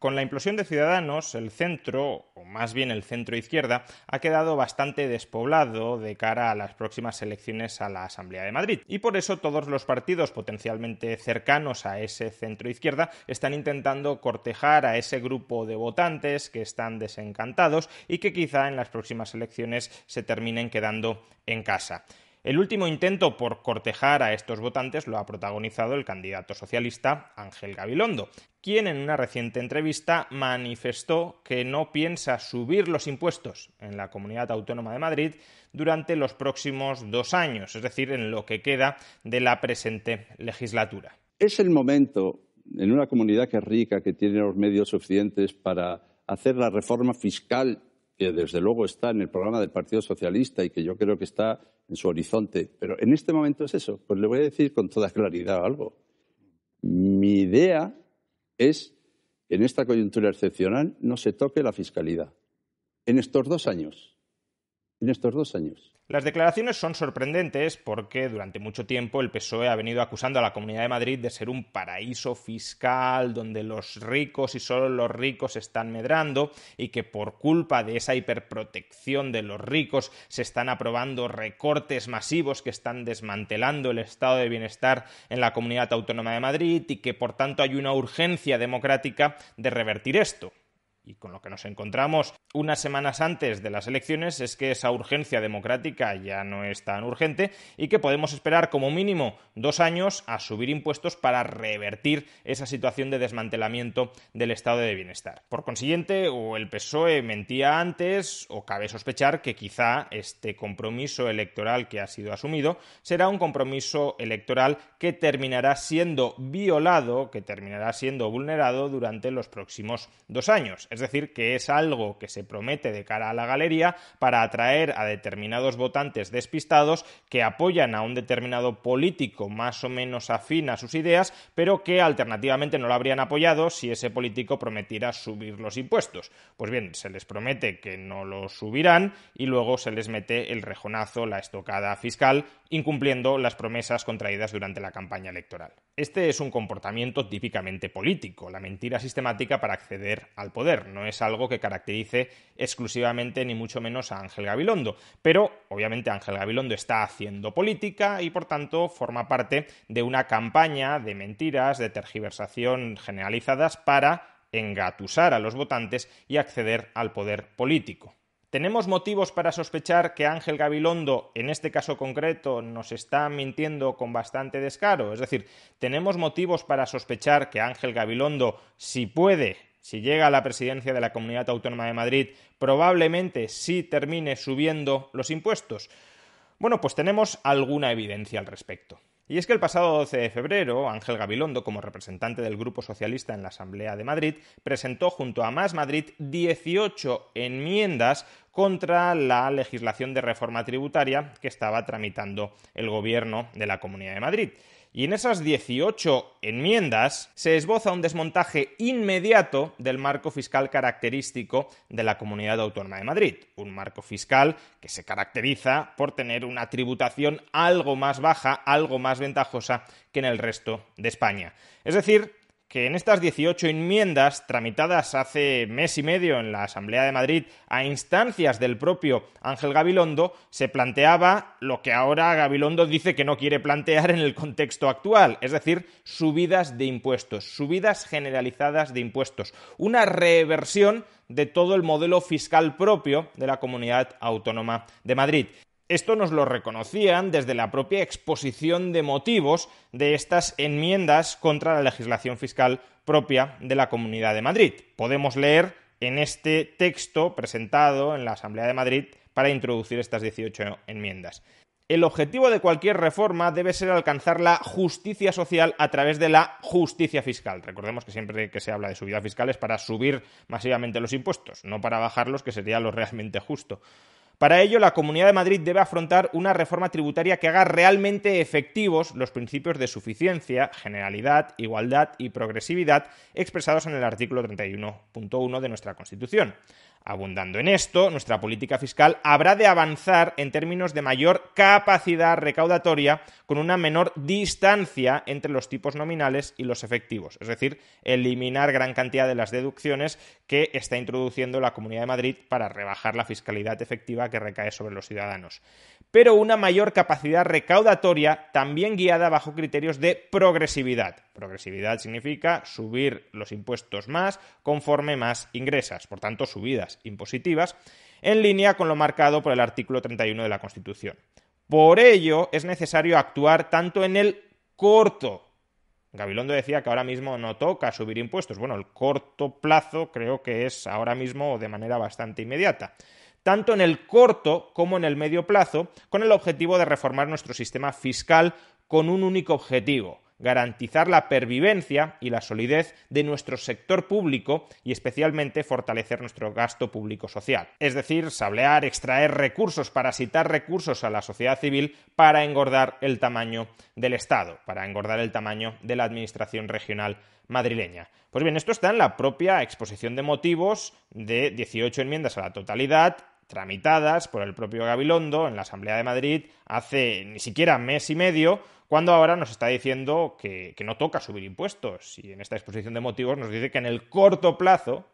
Con la implosión de Ciudadanos, el centro, o más bien el centro izquierda, ha quedado bastante despoblado de cara a las próximas elecciones a la Asamblea de Madrid. Y por eso todos los partidos potencialmente cercanos a ese centro izquierda están intentando cortejar a ese grupo de votantes que están desencantados y que quizá en las próximas elecciones se terminen quedando en casa. El último intento por cortejar a estos votantes lo ha protagonizado el candidato socialista Ángel Gabilondo, quien en una reciente entrevista manifestó que no piensa subir los impuestos en la Comunidad Autónoma de Madrid durante los próximos dos años, es decir, en lo que queda de la presente legislatura. Es el momento en una comunidad que es rica, que tiene los medios suficientes para hacer la reforma fiscal que desde luego está en el programa del Partido Socialista y que yo creo que está en su horizonte. Pero en este momento es eso. Pues le voy a decir con toda claridad algo. Mi idea es, que en esta coyuntura excepcional, no se toque la fiscalidad. En estos dos años, en estos dos años. Las declaraciones son sorprendentes porque durante mucho tiempo el PSOE ha venido acusando a la Comunidad de Madrid de ser un paraíso fiscal donde los ricos y solo los ricos están medrando y que por culpa de esa hiperprotección de los ricos se están aprobando recortes masivos que están desmantelando el estado de bienestar en la Comunidad Autónoma de Madrid y que por tanto hay una urgencia democrática de revertir esto y con lo que nos encontramos unas semanas antes de las elecciones es que esa urgencia democrática ya no es tan urgente y que podemos esperar como mínimo dos años a subir impuestos para revertir esa situación de desmantelamiento del estado de bienestar. Por consiguiente, o el PSOE mentía antes o cabe sospechar que quizá este compromiso electoral que ha sido asumido será un compromiso electoral que terminará siendo violado, que terminará siendo vulnerado durante los próximos dos años. Es decir, que es algo que se promete de cara a la galería para atraer a determinados votantes despistados que apoyan a un determinado político más o menos afín a sus ideas, pero que alternativamente no lo habrían apoyado si ese político prometiera subir los impuestos. Pues bien, se les promete que no los subirán y luego se les mete el rejonazo, la estocada fiscal, incumpliendo las promesas contraídas durante la campaña electoral. Este es un comportamiento típicamente político, la mentira sistemática para acceder al poder no es algo que caracterice exclusivamente ni mucho menos a Ángel Gabilondo, pero obviamente Ángel Gabilondo está haciendo política y por tanto forma parte de una campaña de mentiras, de tergiversación generalizadas para engatusar a los votantes y acceder al poder político. ¿Tenemos motivos para sospechar que Ángel Gabilondo, en este caso concreto, nos está mintiendo con bastante descaro? Es decir, ¿tenemos motivos para sospechar que Ángel Gabilondo, si puede, si llega a la presidencia de la Comunidad Autónoma de Madrid, probablemente sí termine subiendo los impuestos? Bueno, pues tenemos alguna evidencia al respecto. Y es que el pasado 12 de febrero, Ángel Gabilondo, como representante del Grupo Socialista en la Asamblea de Madrid, presentó junto a Más Madrid 18 enmiendas contra la legislación de reforma tributaria que estaba tramitando el Gobierno de la Comunidad de Madrid. Y en esas 18 enmiendas se esboza un desmontaje inmediato del marco fiscal característico de la Comunidad Autónoma de Madrid, un marco fiscal que se caracteriza por tener una tributación algo más baja, algo más ventajosa que en el resto de España. Es decir, que en estas 18 enmiendas tramitadas hace mes y medio en la Asamblea de Madrid a instancias del propio Ángel Gabilondo, se planteaba lo que ahora Gabilondo dice que no quiere plantear en el contexto actual, es decir, subidas de impuestos, subidas generalizadas de impuestos, una reversión de todo el modelo fiscal propio de la comunidad autónoma de Madrid. Esto nos lo reconocían desde la propia exposición de motivos de estas enmiendas contra la legislación fiscal propia de la Comunidad de Madrid. Podemos leer en este texto presentado en la Asamblea de Madrid para introducir estas 18 enmiendas. El objetivo de cualquier reforma debe ser alcanzar la justicia social a través de la justicia fiscal. Recordemos que siempre que se habla de subida fiscal es para subir masivamente los impuestos, no para bajarlos, que sería lo realmente justo. Para ello, la Comunidad de Madrid debe afrontar una reforma tributaria que haga realmente efectivos los principios de suficiencia, generalidad, igualdad y progresividad expresados en el artículo 31.1 de nuestra Constitución. Abundando en esto, nuestra política fiscal habrá de avanzar en términos de mayor capacidad recaudatoria con una menor distancia entre los tipos nominales y los efectivos, es decir, eliminar gran cantidad de las deducciones que está introduciendo la Comunidad de Madrid para rebajar la fiscalidad efectiva que recae sobre los ciudadanos pero una mayor capacidad recaudatoria también guiada bajo criterios de progresividad. Progresividad significa subir los impuestos más conforme más ingresas, por tanto subidas impositivas, en línea con lo marcado por el artículo 31 de la Constitución. Por ello es necesario actuar tanto en el corto Gabilondo decía que ahora mismo no toca subir impuestos. Bueno, el corto plazo creo que es ahora mismo de manera bastante inmediata tanto en el corto como en el medio plazo, con el objetivo de reformar nuestro sistema fiscal con un único objetivo, garantizar la pervivencia y la solidez de nuestro sector público y especialmente fortalecer nuestro gasto público social. Es decir, sablear, extraer recursos, parasitar recursos a la sociedad civil para engordar el tamaño del Estado, para engordar el tamaño de la Administración regional madrileña. Pues bien, esto está en la propia exposición de motivos de 18 enmiendas a la totalidad tramitadas por el propio Gabilondo en la Asamblea de Madrid hace ni siquiera mes y medio cuando ahora nos está diciendo que, no toca subir impuestos. Y en esta exposición de motivos nos dice que en el corto plazo,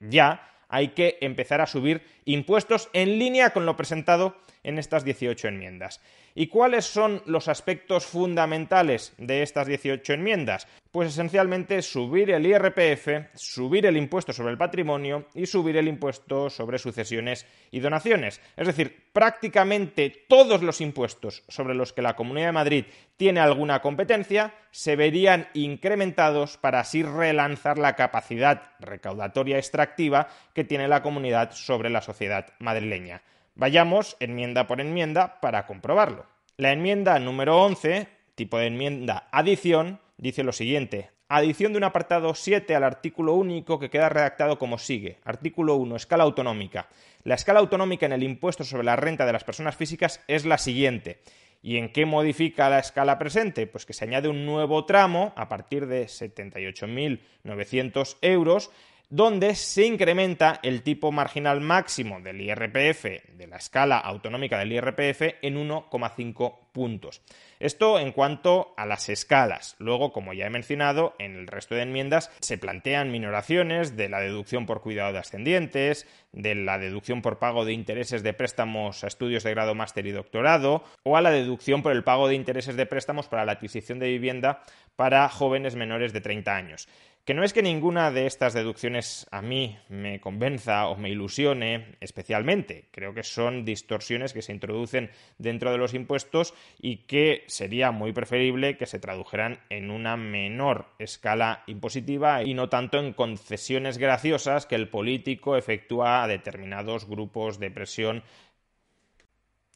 ya, hay que empezar a subir impuestos en línea con lo presentado en estas 18 enmiendas. ¿Y cuáles son los aspectos fundamentales de estas 18 enmiendas? Pues esencialmente subir el IRPF, subir el impuesto sobre el patrimonio y subir el impuesto sobre sucesiones y donaciones. Es decir, prácticamente todos los impuestos sobre los que la Comunidad de Madrid tiene alguna competencia se verían incrementados para así relanzar la capacidad recaudatoria extractiva que tiene la comunidad sobre la sociedad madrileña. Vayamos enmienda por enmienda para comprobarlo. La enmienda número 11, tipo de enmienda adición, dice lo siguiente. Adición de un apartado 7 al artículo único que queda redactado como sigue. Artículo 1. Escala autonómica. La escala autonómica en el impuesto sobre la renta de las personas físicas es la siguiente. ¿Y en qué modifica la escala presente? Pues que se añade un nuevo tramo a partir de 78.900 euros donde se incrementa el tipo marginal máximo del IRPF, de la escala autonómica del IRPF, en 1,5 puntos. Esto en cuanto a las escalas. Luego, como ya he mencionado, en el resto de enmiendas se plantean minoraciones de la deducción por cuidado de ascendientes, de la deducción por pago de intereses de préstamos a estudios de grado máster y doctorado, o a la deducción por el pago de intereses de préstamos para la adquisición de vivienda para jóvenes menores de 30 años. Que no es que ninguna de estas deducciones a mí me convenza o me ilusione especialmente, creo que son distorsiones que se introducen dentro de los impuestos y que sería muy preferible que se tradujeran en una menor escala impositiva y no tanto en concesiones graciosas que el político efectúa a determinados grupos de presión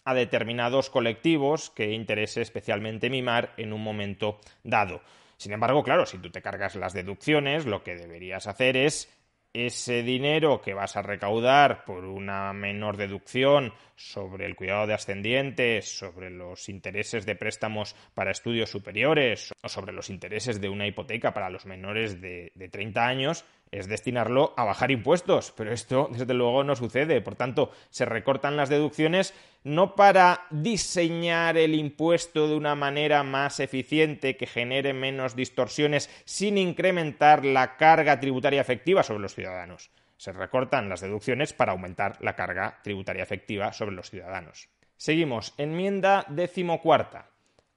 a determinados colectivos que interese especialmente mimar en un momento dado. Sin embargo, claro, si tú te cargas las deducciones, lo que deberías hacer es ese dinero que vas a recaudar por una menor deducción sobre el cuidado de ascendientes, sobre los intereses de préstamos para estudios superiores o sobre los intereses de una hipoteca para los menores de, treinta 30 años, es destinarlo a bajar impuestos, pero esto desde luego no sucede. Por tanto, se recortan las deducciones no para diseñar el impuesto de una manera más eficiente que genere menos distorsiones sin incrementar la carga tributaria efectiva sobre los ciudadanos. Se recortan las deducciones para aumentar la carga tributaria efectiva sobre los ciudadanos. Seguimos. Enmienda decimocuarta.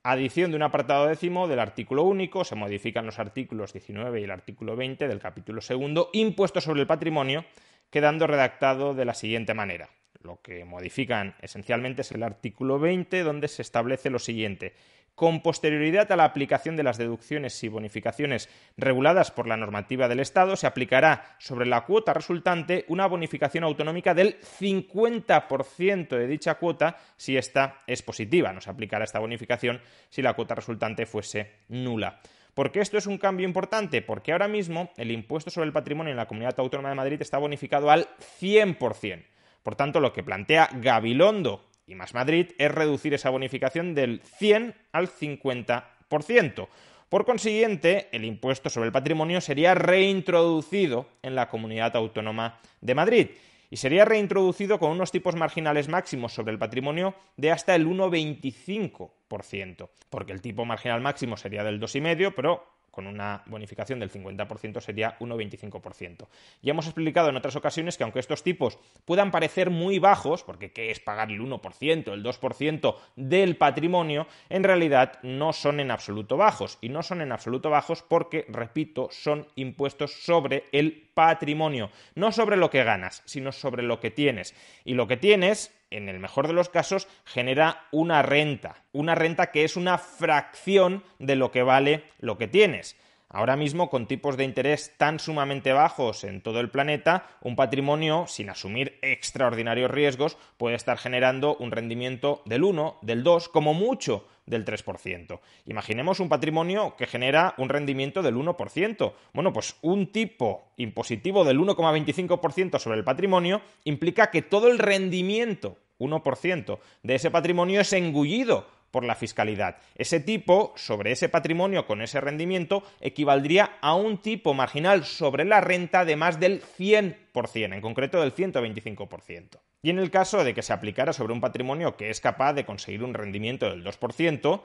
Adición de un apartado décimo del artículo único, se modifican los artículos 19 y el artículo 20 del capítulo segundo, impuesto sobre el patrimonio, quedando redactado de la siguiente manera. Lo que modifican esencialmente es el artículo 20, donde se establece lo siguiente con posterioridad a la aplicación de las deducciones y bonificaciones reguladas por la normativa del Estado, se aplicará sobre la cuota resultante una bonificación autonómica del 50% de dicha cuota si esta es positiva. No se aplicará esta bonificación si la cuota resultante fuese nula. ¿Por qué esto es un cambio importante? Porque ahora mismo el impuesto sobre el patrimonio en la Comunidad Autónoma de Madrid está bonificado al 100%. Por tanto, lo que plantea Gabilondo y más Madrid es reducir esa bonificación del 100 al 50%. Por consiguiente, el impuesto sobre el patrimonio sería reintroducido en la comunidad autónoma de Madrid y sería reintroducido con unos tipos marginales máximos sobre el patrimonio de hasta el 1,25%, porque el tipo marginal máximo sería del 2,5%, pero con una bonificación del 50% sería 1,25%. Ya hemos explicado en otras ocasiones que aunque estos tipos puedan parecer muy bajos, porque ¿qué es pagar el 1%, el 2% del patrimonio? En realidad no son en absoluto bajos y no son en absoluto bajos porque, repito, son impuestos sobre el patrimonio, no sobre lo que ganas, sino sobre lo que tienes. Y lo que tienes en el mejor de los casos, genera una renta, una renta que es una fracción de lo que vale lo que tienes. Ahora mismo, con tipos de interés tan sumamente bajos en todo el planeta, un patrimonio, sin asumir extraordinarios riesgos, puede estar generando un rendimiento del 1, del 2, como mucho del 3%. Imaginemos un patrimonio que genera un rendimiento del 1%. Bueno, pues un tipo impositivo del 1,25% sobre el patrimonio implica que todo el rendimiento, 1%, de ese patrimonio es engullido por la fiscalidad. Ese tipo sobre ese patrimonio con ese rendimiento equivaldría a un tipo marginal sobre la renta de más del 100%, en concreto del 125%. Y en el caso de que se aplicara sobre un patrimonio que es capaz de conseguir un rendimiento del 2%,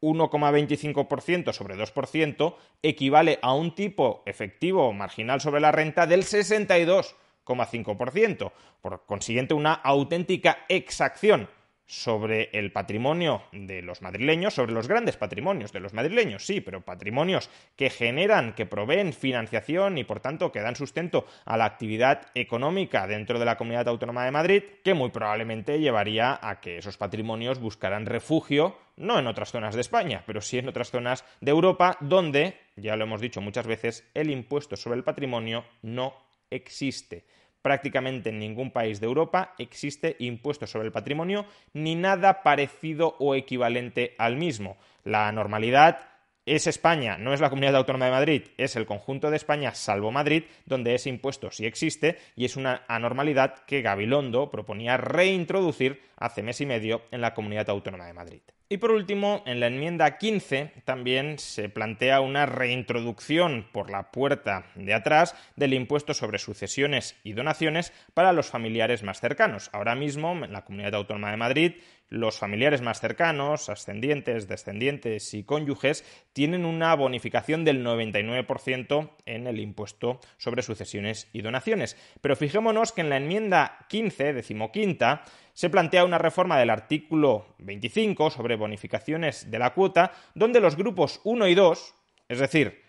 1,25% sobre 2% equivale a un tipo efectivo marginal sobre la renta del 62,5%, por consiguiente una auténtica exacción sobre el patrimonio de los madrileños, sobre los grandes patrimonios de los madrileños, sí, pero patrimonios que generan, que proveen financiación y por tanto que dan sustento a la actividad económica dentro de la Comunidad Autónoma de Madrid, que muy probablemente llevaría a que esos patrimonios buscaran refugio no en otras zonas de España, pero sí en otras zonas de Europa donde, ya lo hemos dicho muchas veces, el impuesto sobre el patrimonio no existe. Prácticamente en ningún país de Europa existe impuesto sobre el patrimonio ni nada parecido o equivalente al mismo. La normalidad es España, no es la Comunidad Autónoma de Madrid, es el conjunto de España salvo Madrid, donde ese impuesto sí existe y es una anormalidad que Gabilondo proponía reintroducir hace mes y medio en la Comunidad Autónoma de Madrid. Y por último, en la enmienda 15 también se plantea una reintroducción por la puerta de atrás del impuesto sobre sucesiones y donaciones para los familiares más cercanos. Ahora mismo, en la Comunidad Autónoma de Madrid, los familiares más cercanos, ascendientes, descendientes y cónyuges, tienen una bonificación del 99% en el impuesto sobre sucesiones y donaciones. Pero fijémonos que en la enmienda 15, decimoquinta, se plantea una reforma del artículo 25 sobre bonificaciones de la cuota, donde los grupos 1 y 2, es decir,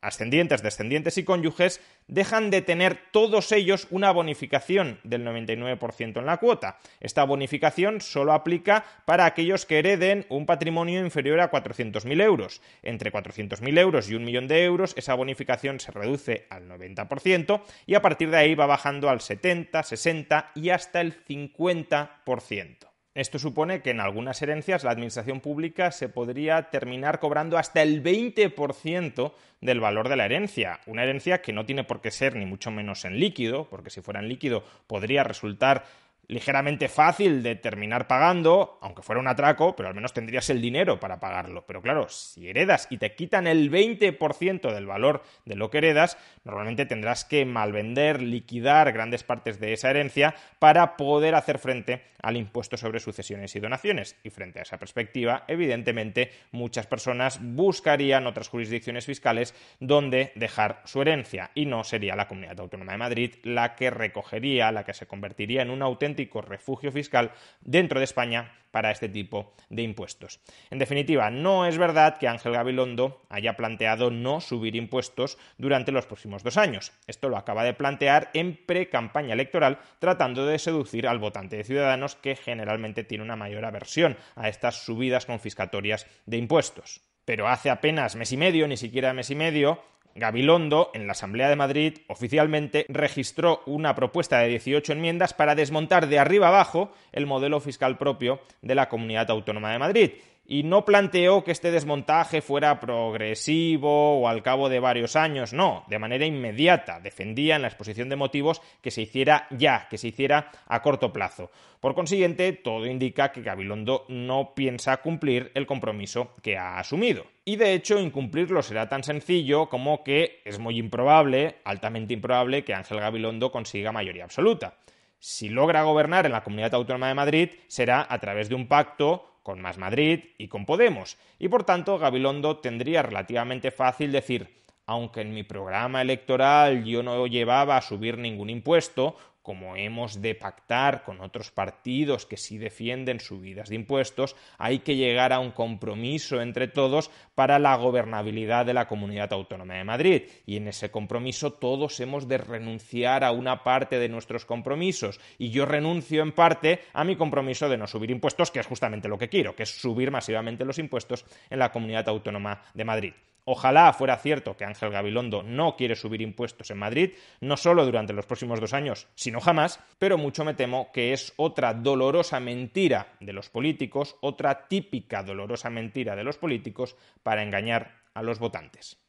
ascendientes, descendientes y cónyuges, dejan de tener todos ellos una bonificación del 99% en la cuota. Esta bonificación solo aplica para aquellos que hereden un patrimonio inferior a 400.000 euros. Entre 400.000 euros y un millón de euros, esa bonificación se reduce al 90% y a partir de ahí va bajando al 70, 60 y hasta el 50%. Esto supone que en algunas herencias la administración pública se podría terminar cobrando hasta el 20% del valor de la herencia. Una herencia que no tiene por qué ser ni mucho menos en líquido, porque si fuera en líquido podría resultar ligeramente fácil de terminar pagando, aunque fuera un atraco, pero al menos tendrías el dinero para pagarlo. Pero claro, si heredas y te quitan el 20% del valor de lo que heredas, normalmente tendrás que malvender, liquidar grandes partes de esa herencia para poder hacer frente al impuesto sobre sucesiones y donaciones. Y frente a esa perspectiva, evidentemente, muchas personas buscarían otras jurisdicciones fiscales donde dejar su herencia y no sería la Comunidad Autónoma de Madrid la que recogería, la que se convertiría en una auténtica refugio fiscal dentro de España para este tipo de impuestos. En definitiva, no es verdad que Ángel Gabilondo haya planteado no subir impuestos durante los próximos dos años. Esto lo acaba de plantear en pre-campaña electoral, tratando de seducir al votante de Ciudadanos que generalmente tiene una mayor aversión a estas subidas confiscatorias de impuestos. Pero hace apenas mes y medio, ni siquiera mes y medio, Gabilondo, en la Asamblea de Madrid, oficialmente registró una propuesta de 18 enmiendas para desmontar de arriba abajo el modelo fiscal propio de la Comunidad Autónoma de Madrid y no planteó que este desmontaje fuera progresivo o al cabo de varios años, no, de manera inmediata. Defendía en la exposición de motivos que se hiciera ya, que se hiciera a corto plazo. Por consiguiente, todo indica que Gabilondo no piensa cumplir el compromiso que ha asumido. Y de hecho, incumplirlo será tan sencillo como que es muy improbable, altamente improbable, que Ángel Gabilondo consiga mayoría absoluta. Si logra gobernar en la Comunidad Autónoma de Madrid, será a través de un pacto con Más Madrid y con Podemos, y por tanto Gabilondo tendría relativamente fácil decir aunque en mi programa electoral yo no llevaba a subir ningún impuesto, como hemos de pactar con otros partidos que sí defienden subidas de impuestos, hay que llegar a un compromiso entre todos para la gobernabilidad de la Comunidad Autónoma de Madrid. Y en ese compromiso todos hemos de renunciar a una parte de nuestros compromisos. Y yo renuncio en parte a mi compromiso de no subir impuestos, que es justamente lo que quiero, que es subir masivamente los impuestos en la Comunidad Autónoma de Madrid. Ojalá fuera cierto que Ángel Gabilondo no quiere subir impuestos en Madrid, no solo durante los próximos dos años, sino jamás, pero mucho me temo que es otra dolorosa mentira de los políticos, otra típica dolorosa mentira de los políticos para engañar a los votantes.